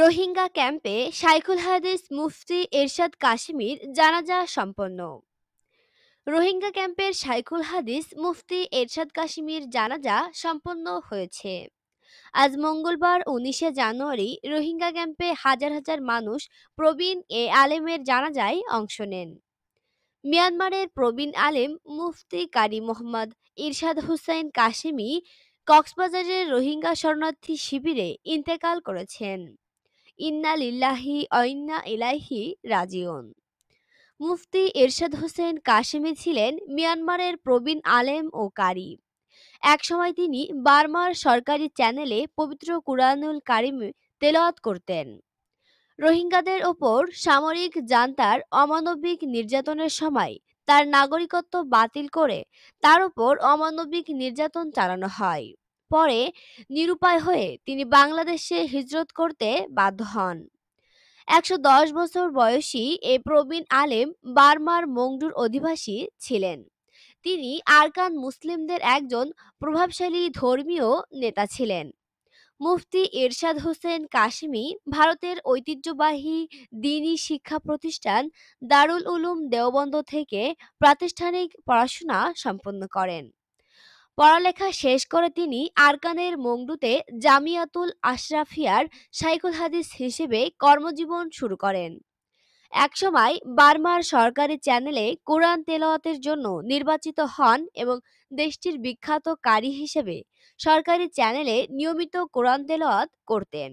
রোহিঙ্গা ক্যাম্পে সাইকুল হাদিস মুফতি এরশাদ কাশ্মীর জানাজা সম্পন্ন রোহিঙ্গা ক্যাম্পের সাইকুল হাদিস মুফতি এরশাদ কাশ্মীর জানাজা সম্পন্ন হয়েছে আজ মঙ্গলবার উনিশে জানুয়ারি রোহিঙ্গা ক্যাম্পে হাজার হাজার মানুষ প্রবীণ এ আলেমের জানাজায় অংশ নেন মিয়ানমারের প্রবীণ আলেম মুফতি কারি মোহাম্মদ ইরশাদ হুসাইন কাশেমি কক্সবাজারের রোহিঙ্গা শরণার্থী শিবিরে ইন্তেকাল করেছেন ইন্না লিল্লাহি অন্না ইলাহি রাজিউন মুফতি এরশাদ হোসেন কাশেমি ছিলেন মিয়ানমারের প্রবীণ আলেম ও কারি একসময় তিনি বার্মার সরকারি চ্যানেলে পবিত্র কুরআনুল কারিম তেলাওয়াত করতেন রোহিঙ্গাদের ওপর সামরিক জান্তার অমানবিক নির্যাতনের সময় তার নাগরিকত্ব বাতিল করে তার ওপর অমানবিক নির্যাতন চালানো হয় পরে নিরুপায় হয়ে তিনি বাংলাদেশে হিজরত করতে বাধ্য হন একশো দশ বছর বয়সী এই প্রবীণ আলেম বার্মার মংডুর অধিবাসী ছিলেন তিনি আরকান মুসলিমদের একজন প্রভাবশালী ধর্মীয় নেতা ছিলেন মুফতি এরশাদ হোসেন কাশিমি ভারতের ঐতিহ্যবাহী দিনী শিক্ষা প্রতিষ্ঠান দারুল উলুম দেওবন্দ থেকে প্রাতিষ্ঠানিক পড়াশোনা সম্পন্ন করেন পড়ালেখা শেষ করে তিনি আরকানের মংডুতে জামিয়াতুল আশরাফিয়ার সাইকুল হাদিস হিসেবে কর্মজীবন শুরু করেন একসময় বার্মার সরকারি চ্যানেলে কোরআন তেলওয়াতের জন্য নির্বাচিত হন এবং দেশটির বিখ্যাত কারি হিসেবে সরকারি চ্যানেলে নিয়মিত কোরআন তেলাওয়াত করতেন